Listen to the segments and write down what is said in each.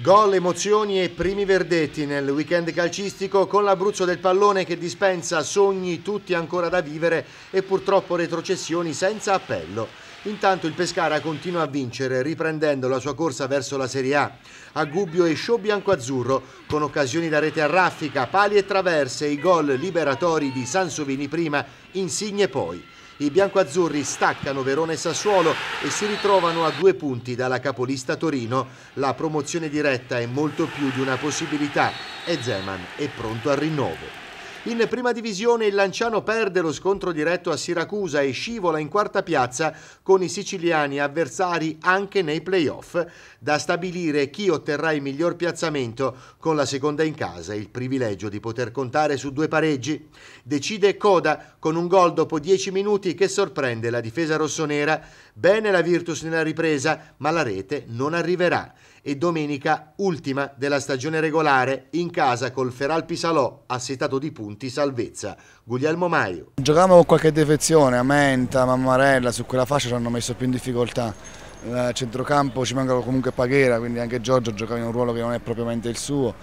Gol, emozioni e primi verdetti nel weekend calcistico con l'Abruzzo del pallone che dispensa sogni tutti ancora da vivere e purtroppo retrocessioni senza appello. Intanto il Pescara continua a vincere riprendendo la sua corsa verso la Serie A. A Gubbio e show bianco-azzurro con occasioni da rete a raffica, pali e traverse, i gol liberatori di Sansovini prima, Insigne poi i biancoazzurri staccano Verona e Sassuolo e si ritrovano a due punti dalla capolista Torino. La promozione diretta è molto più di una possibilità e Zeman è pronto al rinnovo. In prima divisione il Lanciano perde lo scontro diretto a Siracusa e scivola in quarta piazza con i siciliani avversari anche nei playoff. Da stabilire chi otterrà il miglior piazzamento con la seconda in casa, il privilegio di poter contare su due pareggi. Decide Coda con un gol dopo 10 minuti che sorprende la difesa rossonera. Bene la Virtus nella ripresa, ma la rete non arriverà e domenica ultima della stagione regolare in casa col Feral Pisalò, assetato di punti salvezza. Guglielmo Maio. Giocavamo con qualche defezione, a Menta, Mammarella, su quella fascia ci hanno messo più in difficoltà. Nel centrocampo ci mancava comunque Paghera, quindi anche Giorgio giocava in un ruolo che non è propriamente il suo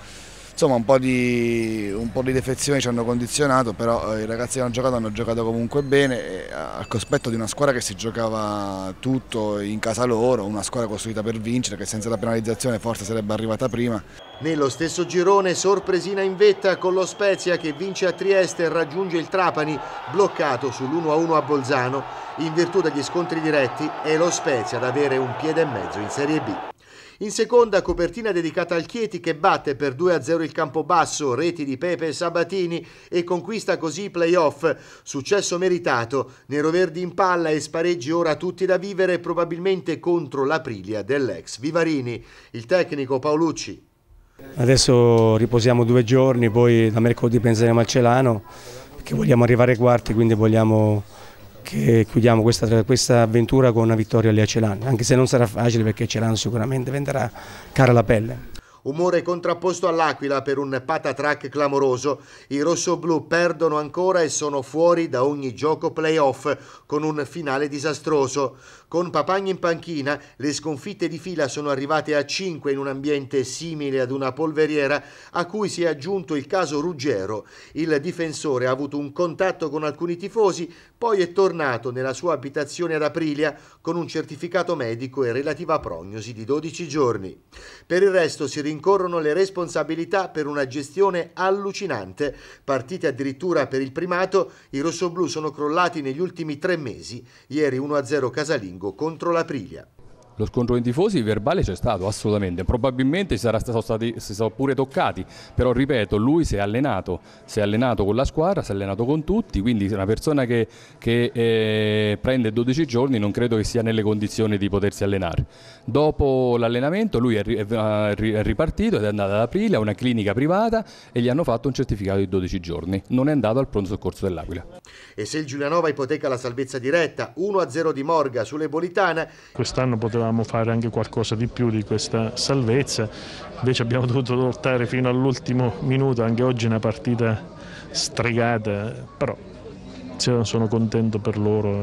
insomma un po' di, un po di defezioni ci hanno condizionato, però eh, i ragazzi che hanno giocato hanno giocato comunque bene, al cospetto di una squadra che si giocava tutto in casa loro, una squadra costruita per vincere, che senza la penalizzazione forse sarebbe arrivata prima. Nello stesso girone sorpresina in vetta con lo Spezia che vince a Trieste e raggiunge il Trapani bloccato sull'1-1 a Bolzano. In virtù degli scontri diretti è lo Spezia ad avere un piede e mezzo in Serie B. In seconda copertina dedicata al Chieti che batte per 2-0 il Campobasso, reti di Pepe e Sabatini e conquista così i playoff. Successo meritato, Nero Verdi in palla e spareggi ora tutti da vivere probabilmente contro l'Aprilia dell'ex Vivarini. Il tecnico Paolucci. Adesso riposiamo due giorni, poi da mercoledì penseremo al Celano che vogliamo arrivare ai quarti, quindi vogliamo che chiudiamo questa, questa avventura con una vittoria lì a Celano, anche se non sarà facile perché Celano sicuramente venderà cara la pelle. Umore contrapposto all'Aquila per un patatrack clamoroso. I rossoblù perdono ancora e sono fuori da ogni gioco playoff con un finale disastroso. Con Papagna in panchina, le sconfitte di fila sono arrivate a 5 in un ambiente simile ad una polveriera, a cui si è aggiunto il caso Ruggero. Il difensore ha avuto un contatto con alcuni tifosi, poi è tornato nella sua abitazione ad Aprilia con un certificato medico e relativa prognosi di 12 giorni. Per il resto si rincontra incorrono le responsabilità per una gestione allucinante. Partite addirittura per il primato, i rossoblù sono crollati negli ultimi tre mesi. Ieri 1-0 casalingo contro l'Aprilia. Lo scontro con i tifosi verbale c'è stato, assolutamente. Probabilmente sarà stato, stati, si sono pure toccati, però ripeto, lui si è allenato, si è allenato con la squadra, si è allenato con tutti, quindi una persona che, che eh, prende 12 giorni non credo che sia nelle condizioni di potersi allenare. Dopo l'allenamento lui è, ri, è eh, ripartito ed è andato ad aprile a una clinica privata e gli hanno fatto un certificato di 12 giorni. Non è andato al pronto soccorso dell'Aquila. E se il Giulianova ipoteca la salvezza diretta 1-0 di Morga sulle Bolitane. quest'anno poteva potevamo fare anche qualcosa di più di questa salvezza, invece abbiamo dovuto lottare fino all'ultimo minuto, anche oggi una partita stregata, però sono contento per loro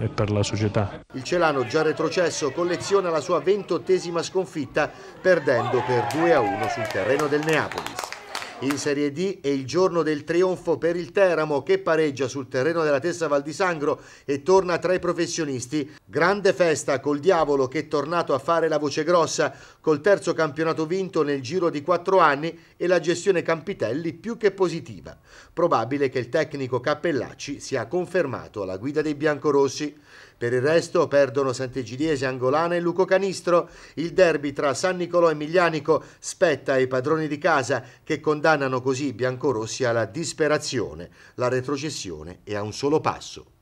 eh, e per la società. Il Celano già retrocesso colleziona la sua ventottesima sconfitta perdendo per 2 a 1 sul terreno del Neapolis. In Serie D è il giorno del trionfo per il Teramo che pareggia sul terreno della Tessa Val di Sangro e torna tra i professionisti. Grande festa col Diavolo che è tornato a fare la voce grossa col terzo campionato vinto nel giro di quattro anni e la gestione Campitelli più che positiva. Probabile che il tecnico Cappellacci sia confermato alla guida dei biancorossi. Per il resto perdono Sant'Egidiese, Angolana e Luco Canistro. Il derby tra San Nicolò e Miglianico spetta ai padroni di casa che condannano così biancorossi alla disperazione. La retrocessione è a un solo passo.